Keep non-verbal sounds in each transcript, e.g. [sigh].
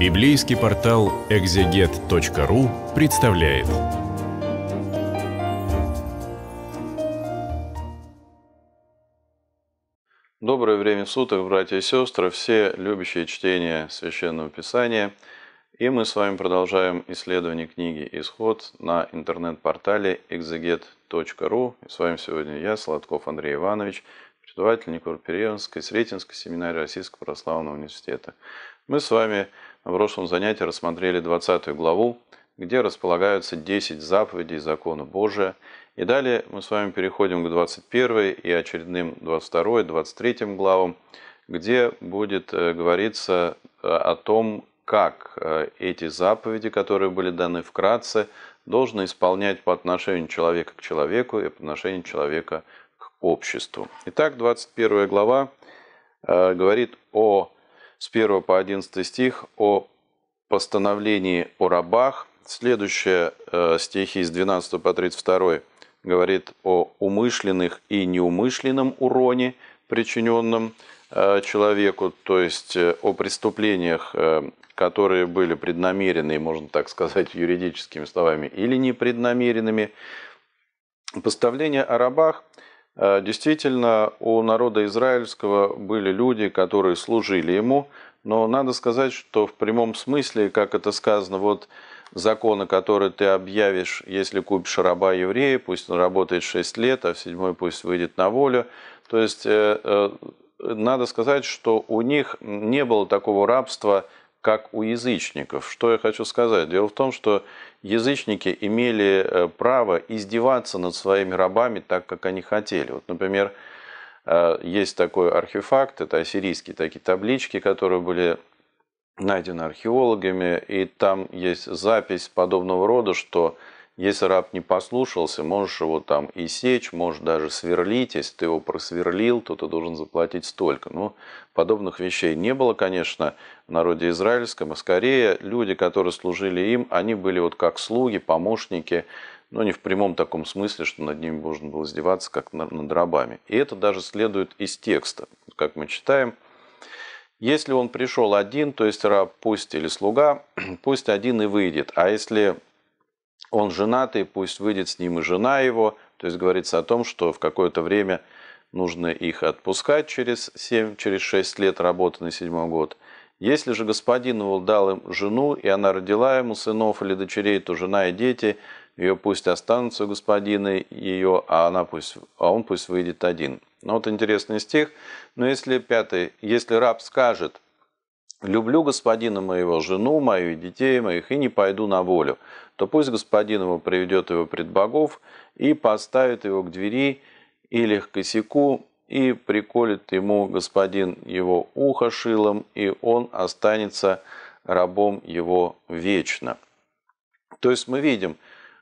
Библейский портал экзегет.ру представляет. Доброе время суток, братья и сестры, все любящие чтение Священного Писания. И мы с вами продолжаем исследование книги «Исход» на интернет-портале exeget.ru. с вами сегодня я, Сладков Андрей Иванович, преподаватель Николай Переевской, Сретенской семинарии Российского Православного Университета. Мы с вами в прошлом занятии рассмотрели 20 главу, где располагаются 10 заповедей закона Божия. И далее мы с вами переходим к 21 и очередным 22, 23 главам, где будет э, говориться э, о том, как э, эти заповеди, которые были даны вкратце, должны исполнять по отношению человека к человеку и по отношению человека к обществу. Итак, 21 глава говорит о с 1 по 11 стих о постановлении о рабах. Следующие э, стихи с 12 по 32 говорит о умышленных и неумышленном уроне, причиненном э, человеку, то есть э, о преступлениях, которые были преднамеренные, можно так сказать, юридическими словами, или непреднамеренными. Поставление о рабах Э, действительно, у народа израильского были люди, которые служили ему, но надо сказать, что в прямом смысле, как это сказано, вот законы, которые ты объявишь, если купишь раба еврея, пусть он работает 6 лет, а в седьмой пусть выйдет на волю. То есть э, э, надо сказать, что у них не было такого рабства, как у язычников. Что я хочу сказать? Дело в том, что язычники имели э, право издеваться над своими рабами так, как они хотели. Вот, например, э, есть такой архефакт, это ассирийские такие таблички, которые были найдены археологами, и там есть запись подобного рода, что если раб не послушался, можешь его там и сечь, можешь даже сверлить. Если ты его просверлил, то ты должен заплатить столько. Но ну, подобных вещей не было, конечно, в народе израильском. А скорее люди, которые служили им, они были вот как слуги, помощники, но не в прямом таком смысле, что над ними можно было издеваться, как над рабами. И это даже следует из текста. Как мы читаем, если он пришел один, то есть раб, пусть или слуга, [clears throat] пусть один и выйдет. А если он женатый, пусть выйдет с ним и жена его. То есть говорится о том, что в какое-то время нужно их отпускать через 7, через 6 лет работы на седьмой год. Если же господин его дал им жену, и она родила ему сынов или дочерей, то жена и дети ее пусть останутся у господина ее, а, она пусть, а он пусть выйдет один. Ну вот интересный стих. Но если пятый, если раб скажет – люблю господина моего, жену мою детей моих, и не пойду на волю, то пусть господин его приведет его пред богов и поставит его к двери или к косяку, и приколет ему господин его ухо шилом, и он останется рабом его вечно». То есть мы видим,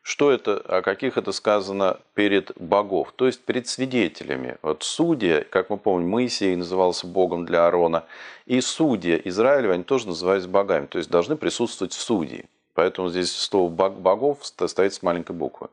что это, о каких это сказано перед богов, то есть перед свидетелями. Вот судья, как мы помним, Моисей назывался богом для Аарона, и судья Израиля, они тоже назывались богами, то есть должны присутствовать судьи. Поэтому здесь слово «богов» стоит с маленькой буквы.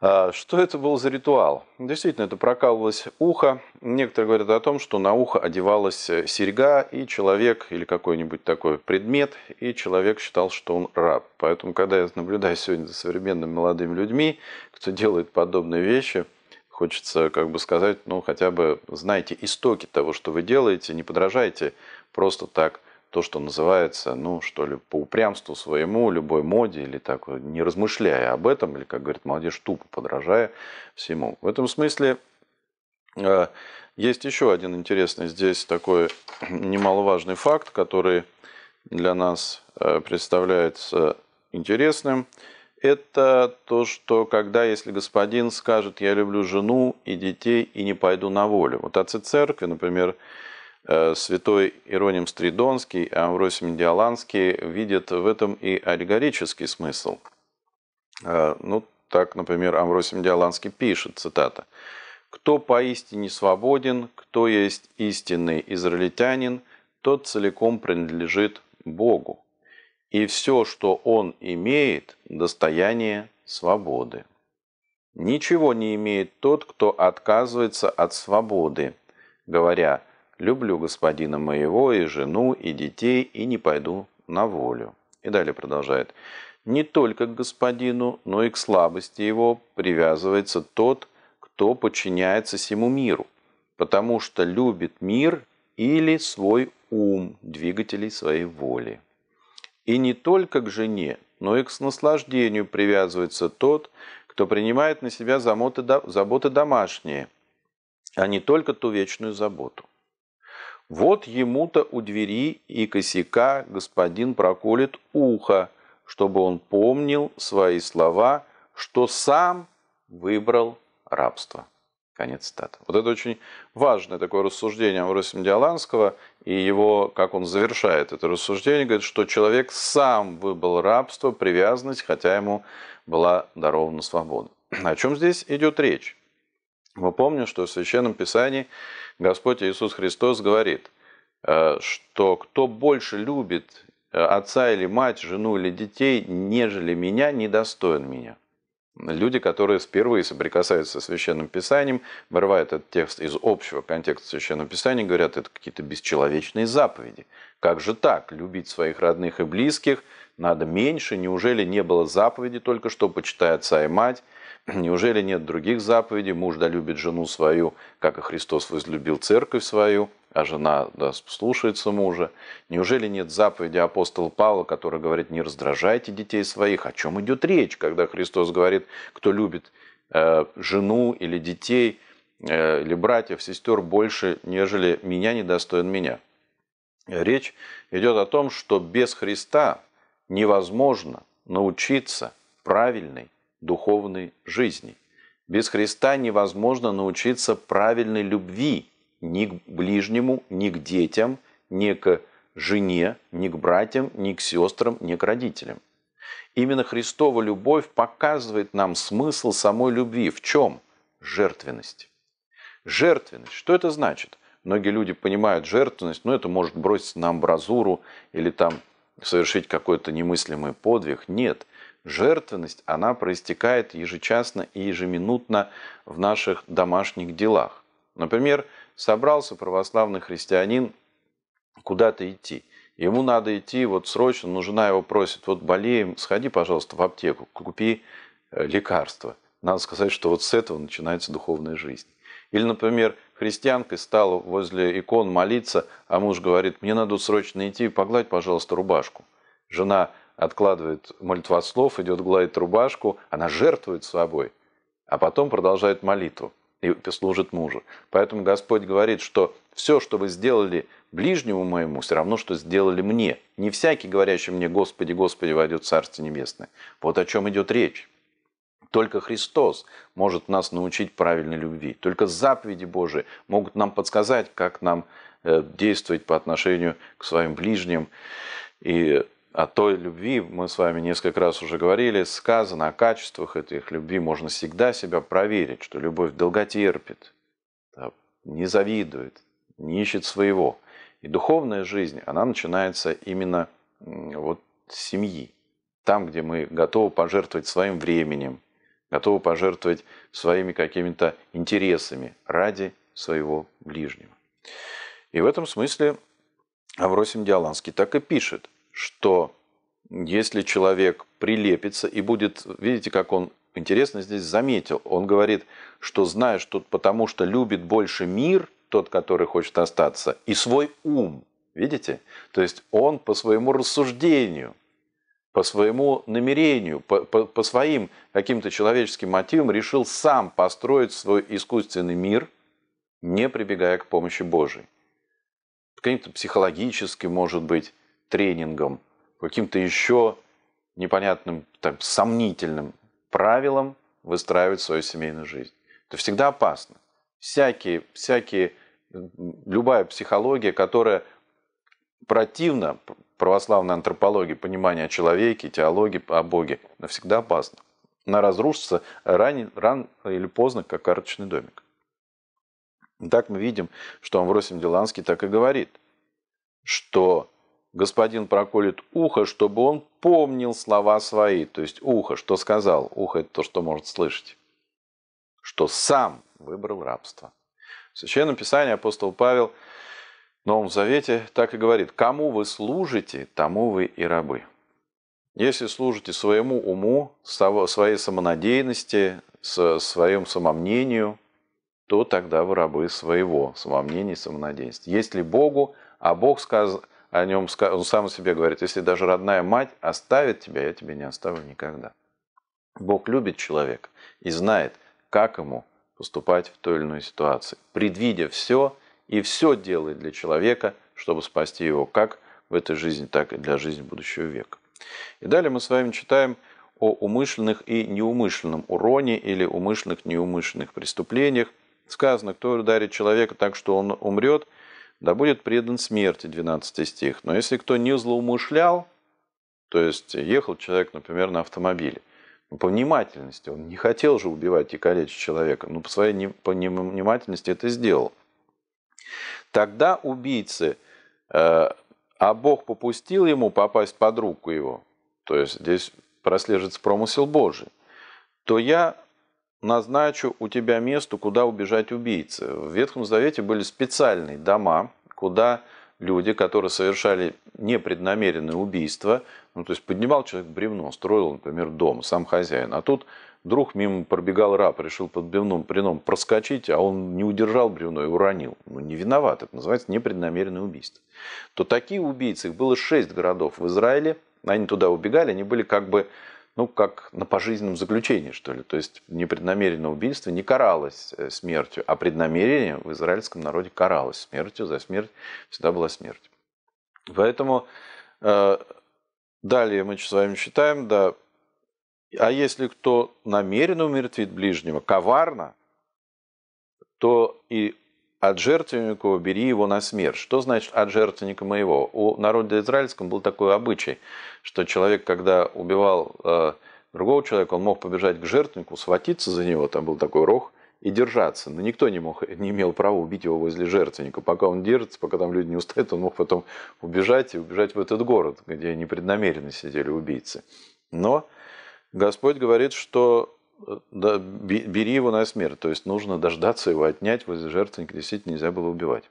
А, что это был за ритуал? Действительно, это прокалывалось ухо. Некоторые говорят о том, что на ухо одевалась э, серьга, и человек, или какой-нибудь такой предмет, и человек считал, что он раб. Поэтому, когда я наблюдаю сегодня за современными молодыми людьми, кто делает подобные вещи, хочется как бы сказать, ну, хотя бы знайте истоки того, что вы делаете, не подражайте просто так – то, что называется, ну, что ли, по упрямству своему, любой моде, или так, э, не размышляя об этом, или, как говорит молодежь, тупо подражая всему. В этом смысле э, есть еще один интересный здесь такой [clears throat] немаловажный факт, который для нас э, представляется интересным. Это то, что когда, если господин скажет, я люблю жену и детей и не пойду на волю. Вот отцы церкви, например, Э, святой Ироним Стридонский, Амвросий Медиаланский видят в этом и аллегорический смысл. Э, ну, так, например, Амвросий Медиаланский пишет, цитата, «Кто поистине свободен, кто есть истинный израильтянин, тот целиком принадлежит Богу, и все, что он имеет, достояние свободы. Ничего не имеет тот, кто отказывается от свободы, говоря – люблю господина моего и жену, и детей, и не пойду на волю». И далее продолжает. «Не только к господину, но и к слабости его привязывается тот, кто подчиняется всему миру, потому что любит мир или свой ум, двигателей своей воли. И не только к жене, но и к наслаждению привязывается тот, кто принимает на себя заботы домашние, а не только ту вечную заботу. Вот ему-то у двери и косяка господин проколет ухо, чтобы он помнил свои слова, что сам выбрал рабство. Конец цитаты. Вот это очень важное такое рассуждение Амвросия Диаланского, и его, как он завершает это рассуждение, говорит, что человек сам выбрал рабство, привязанность, хотя ему была дарована свобода. [clears throat] О чем здесь идет речь? Мы помним, что в Священном Писании Господь Иисус Христос говорит, э, что кто больше любит э, отца или мать, жену или детей, нежели меня, недостоин меня. Люди, которые впервые соприкасаются с Священным Писанием, вырывают этот текст из общего контекста Священного Писания, говорят, это какие-то бесчеловечные заповеди. Как же так? Любить своих родных и близких надо меньше. Неужели не было заповеди только что «почитай отца и мать»? Неужели нет других заповедей? Муж да любит жену свою, как и Христос возлюбил церковь свою, а жена да слушается мужа. Неужели нет заповеди апостола Павла, который говорит, не раздражайте детей своих? О чем идет речь, когда Христос говорит, кто любит э, жену или детей, э, или братьев, сестер больше, нежели меня недостоин меня? Речь идет о том, что без Христа невозможно научиться правильной духовной жизни. Без Христа невозможно научиться правильной любви ни к ближнему, ни к детям, ни к жене, ни к братьям, ни к сестрам, ни к родителям. Именно Христова любовь показывает нам смысл самой любви. В чем? Жертвенность. Жертвенность. Что это значит? Многие люди понимают жертвенность, но это может броситься на амбразуру или там совершить какой-то немыслимый подвиг. Нет. Нет Жертвенность, она проистекает ежечасно и ежеминутно в наших домашних делах. Например, собрался православный христианин куда-то идти. Ему надо идти, вот срочно, но жена его просит, вот болеем, сходи, пожалуйста, в аптеку, купи э, лекарства. Надо сказать, что вот с этого начинается духовная жизнь. Или, например, христианкой стала возле икон молиться, а муж говорит, мне надо срочно идти, погладь, пожалуйста, рубашку. Жена откладывает молитвослов, идет гладит рубашку, она жертвует собой, а потом продолжает молитву и служит мужу. Поэтому Господь говорит, что все, что вы сделали ближнему моему, все равно, что сделали мне. Не всякий, говорящий мне «Господи, Господи, войдет в Царство Небесное». Вот о чем идет речь. Только Христос может нас научить правильной любви. Только заповеди Божии могут нам подсказать, как нам э, действовать по отношению к своим ближним и о той любви, мы с вами несколько раз уже говорили, сказано о качествах этих любви, можно всегда себя проверить, что любовь долготерпит, не завидует, не ищет своего. И духовная жизнь, она начинается именно вот с семьи, там, где мы готовы пожертвовать своим временем, готовы пожертвовать своими какими-то интересами ради своего ближнего. И в этом смысле Авросим Диаланский так и пишет – что если человек прилепится и будет, видите, как он интересно здесь заметил, он говорит, что знаешь, что потому что любит больше мир, тот, который хочет остаться, и свой ум, видите? То есть он по своему рассуждению, по своему намерению, по, по, по своим каким-то человеческим мотивам решил сам построить свой искусственный мир, не прибегая к помощи Божией. Каким-то психологически может быть, тренингам, каким-то еще непонятным, там, сомнительным правилам выстраивать свою семейную жизнь. Это всегда опасно. Всякие, всякие, любая психология, которая противна православной антропологии, понимания о человеке, теологии, о Боге, навсегда опасна. Она разрушится ран рано или поздно, как карточный домик. Так мы видим, что Амвросий Деланский так и говорит, что господин проколет ухо, чтобы он помнил слова свои. То есть ухо, что сказал? Ухо – это то, что может слышать. Что сам выбрал рабство. В Священном Писании апостол Павел в Новом Завете так и говорит. «Кому вы служите, тому вы и рабы». Если служите своему уму, своей самонадеянности, своем самомнению, то тогда вы рабы своего самомнения и самонадеянности. Если Богу, а Бог сказал – о нем, он сам о себе говорит, если даже родная мать оставит тебя, я тебя не оставлю никогда. Бог любит человека и знает, как ему поступать в той или иной ситуации, предвидя все и все делает для человека, чтобы спасти его как в этой жизни, так и для жизни будущего века. И далее мы с вами читаем о умышленных и неумышленном уроне или умышленных неумышленных преступлениях. Сказано, кто ударит человека так, что он умрет – да будет предан смерти, 12 стих. Но если кто не злоумышлял, то есть ехал человек, например, на автомобиле, ну, по внимательности, он не хотел же убивать и калечить человека, но по своей по внимательности это сделал. Тогда убийцы, э, а Бог попустил ему попасть под руку его, то есть здесь прослеживается промысел Божий, то я назначу у тебя место, куда убежать убийцы. В Ветхом Завете были специальные дома, куда люди, которые совершали непреднамеренное убийство, ну, то есть поднимал человек бревно, строил, например, дом, сам хозяин, а тут вдруг мимо пробегал раб, решил под бревном прином проскочить, а он не удержал бревно и уронил. Ну, не виноват, это называется непреднамеренное убийство. То такие убийцы, их было шесть городов в Израиле, они туда убегали, они были как бы ну, как на пожизненном заключении, что ли. То есть непреднамеренное убийство не каралось э, смертью, а преднамерение в израильском народе каралось смертью, за смерть всегда была смерть. Поэтому э, далее мы с вами считаем, да, а если кто намеренно умертвит ближнего, коварно, то и от жертвенника убери его на смерть. Что значит от жертвенника моего? У народа израильском был такой обычай, что человек, когда убивал э, другого человека, он мог побежать к жертвеннику, схватиться за него, там был такой рог, и держаться. Но никто не, мог, не имел права убить его возле жертвенника. Пока он держится, пока там люди не устают, он мог потом убежать и убежать в этот город, где непреднамеренно сидели убийцы. Но Господь говорит, что да, бери его на смерть. То есть нужно дождаться его отнять, возле жертвы действительно нельзя было убивать.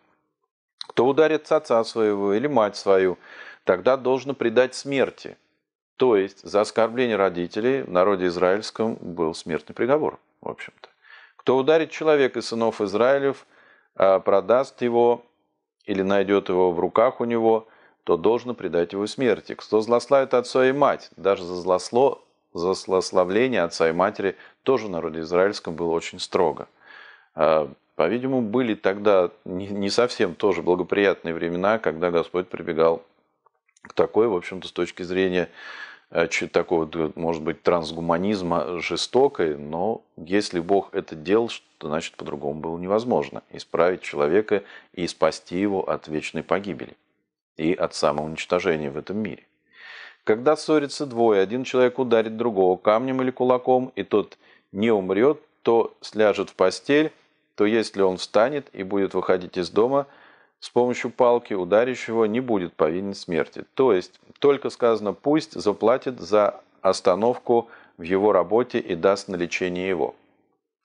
Кто ударит отца своего или мать свою, тогда должен предать смерти. То есть за оскорбление родителей в народе израильском был смертный приговор, в общем-то. Кто ударит человека из сынов Израилев, а, продаст его или найдет его в руках у него, то должен предать его смерти. Кто злославит отца и мать, даже за злосло Заслословление отца и матери тоже народе израильском было очень строго. А, по-видимому, были тогда не совсем тоже благоприятные времена, когда Господь прибегал к такой, в общем-то, с точки зрения э, такого, может быть, трансгуманизма жестокой, но если Бог это делал, то значит по-другому было невозможно исправить человека и спасти его от вечной погибели и от самоуничтожения в этом мире. Когда ссорятся двое, один человек ударит другого камнем или кулаком, и тот не умрет, то сляжет в постель, то если он встанет и будет выходить из дома с помощью палки, ударящего не будет повинен смерти. То есть, только сказано «пусть заплатит за остановку в его работе и даст на лечение его».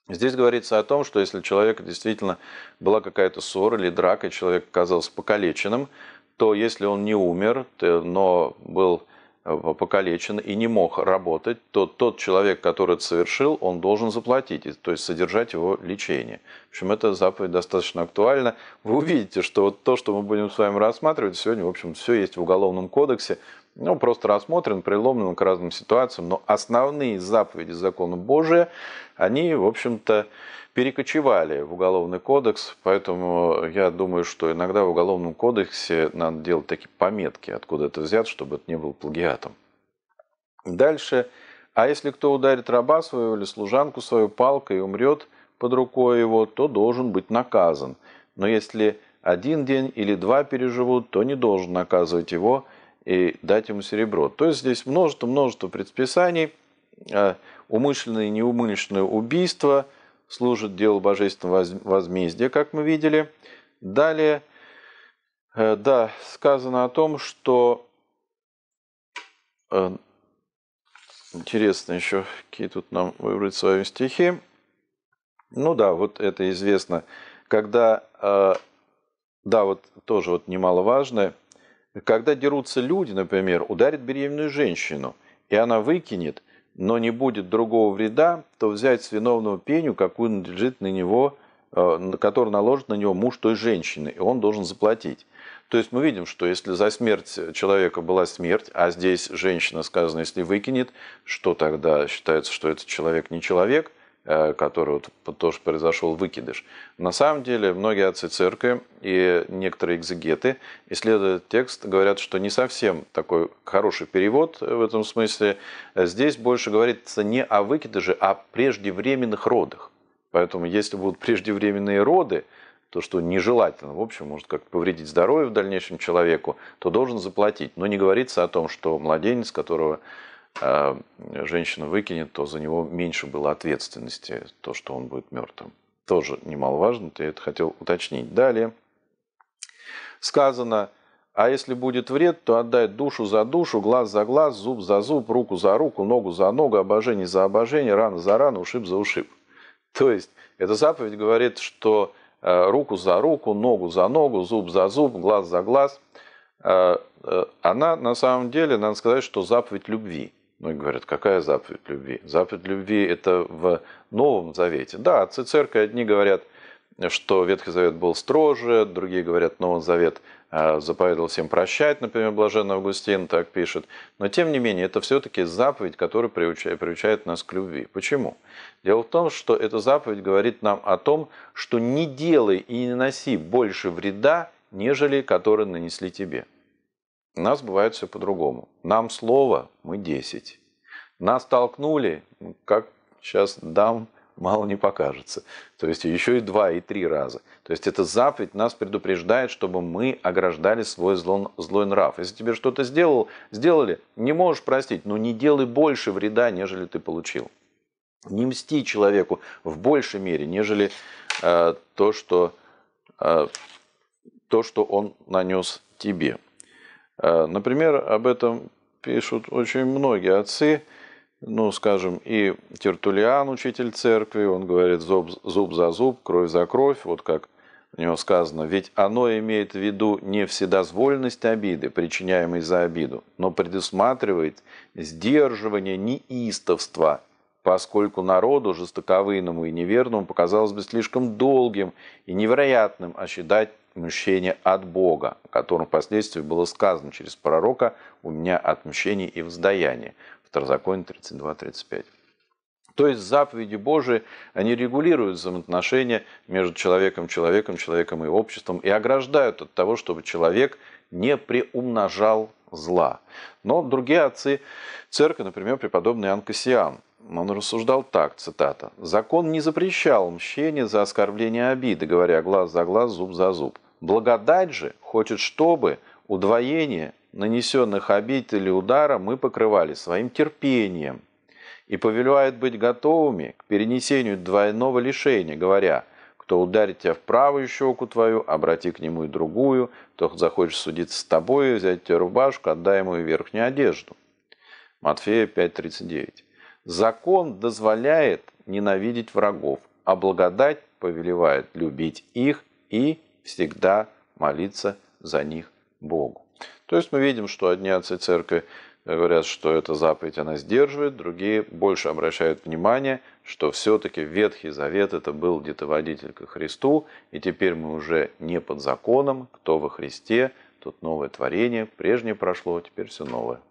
Здесь говорится о том, что если у человека действительно была какая-то ссора или драка, и человек оказался покалеченным, то если он не умер, но был покалечен и не мог работать, то тот человек, который это совершил, он должен заплатить, то есть содержать его лечение. В общем, эта заповедь достаточно актуальна. Вы увидите, что вот то, что мы будем с вами рассматривать сегодня, в общем, все есть в Уголовном кодексе, ну, просто рассмотрен, преломлен к разным ситуациям, но основные заповеди закона Божия, они, в общем-то, перекочевали в Уголовный кодекс, поэтому я думаю, что иногда в Уголовном кодексе надо делать такие пометки, откуда это взят, чтобы это не было плагиатом. Дальше, а если кто ударит раба свою или служанку свою палкой и умрет под рукой его, то должен быть наказан. Но если один день или два переживут, то не должен наказывать его и дать ему серебро. То есть здесь множество-множество предписаний, э, умышленные и неумышленные убийства – служит делу божественного возмездия, как мы видели. Далее, э, да, сказано о том, что... Э, интересно еще, какие тут нам выбрать свои стихи. Ну да, вот это известно. Когда, э, да, вот тоже вот немаловажное, когда дерутся люди, например, ударит беременную женщину, и она выкинет – но не будет другого вреда, то взять с виновного пеню, какую надлежит на него, э, который наложит на него муж той женщины, и он должен заплатить. То есть мы видим, что если за смерть человека была смерть, а здесь женщина сказано, если выкинет, что тогда считается, что этот человек не человек – Э, который вот тоже произошел выкидыш. На самом деле многие отцы церкви и некоторые экзегеты исследуют текст, говорят, что не совсем такой хороший перевод э, в этом смысле. Э, здесь больше говорится не о выкидыше, а о преждевременных родах. Поэтому если будут преждевременные роды, то, что нежелательно, в общем, может как-то повредить здоровье в дальнейшем человеку, то должен заплатить. Но не говорится о том, что младенец, которого а, женщина выкинет, то за него меньше было ответственности, то, что он будет мертвым. Тоже немаловажно, я это хотел уточнить. Далее сказано, а если будет вред, то отдай душу за душу, глаз за глаз, зуб за зуб, руку за руку, ногу за ногу, обожение за обожение, рану за рану, ушиб за ушиб. [laughs] То есть, эта заповедь говорит, что а, руку за руку, ногу за ногу, зуб за зуб, глаз за глаз, а, э, она на самом деле, надо сказать, что заповедь любви. Многие ну, говорят, какая заповедь любви? Заповедь любви – это в Новом Завете. Да, отцы церкви одни говорят, что Ветхий Завет был строже, другие говорят, Новый Завет а, заповедовал всем прощать, например, Блаженный Августин так пишет. Но, тем не менее, это все-таки заповедь, которая приучает, приучает нас к любви. Почему? Дело в том, что эта заповедь говорит нам о том, что не делай и не носи больше вреда, нежели которые нанесли тебе. У нас бывает все по-другому. Нам слово, мы 10. Нас толкнули, ну, как сейчас дам, мало не покажется. То есть еще и два, и три раза. То есть это заповедь нас предупреждает, чтобы мы ограждали свой зло, злой нрав. Если тебе что-то сделал, сделали, не можешь простить, но не делай больше вреда, нежели ты получил. Не мсти человеку в большей мере, нежели э, то, что, э, то, что он нанес тебе. Э, например, об этом пишут очень многие отцы, ну, скажем, и Тертулиан, учитель церкви, он говорит зуб, зуб за зуб, кровь за кровь, вот как у него сказано, ведь оно имеет в виду не вседозвольность обиды, причиняемой за обиду, но предусматривает сдерживание неистовства, поскольку народу жестоковыйному и неверному показалось бы слишком долгим и невероятным ожидать мщение от Бога, о котором впоследствии было сказано через пророка «У меня отмщение и воздаяние». Второзаконие 32-35. То есть заповеди Божии, они регулируют взаимоотношения между человеком, человеком, человеком и обществом и ограждают от того, чтобы человек не преумножал зла. Но другие отцы церкви, например, преподобный Иоанн Кассиан, он рассуждал так, цитата, «Закон не запрещал мщение за оскорбление обиды, говоря глаз за глаз, зуб за зуб. Благодать же хочет, чтобы удвоение нанесенных обид или удара мы покрывали своим терпением и повелевает быть готовыми к перенесению двойного лишения, говоря, кто ударит тебя в правую щеку твою, обрати к нему и другую, кто захочет судиться с тобой, взять тебе рубашку, отдай ему и верхнюю одежду. Матфея 5.39. Закон дозволяет ненавидеть врагов, а благодать повелевает любить их и всегда молиться за них Богу. То есть мы видим, что одни отцы церкви говорят, что эта заповедь она сдерживает, другие больше обращают внимание, что все-таки Ветхий Завет это был детоводитель ко Христу, и теперь мы уже не под законом, кто во Христе, тут новое творение, прежнее прошло, теперь все новое.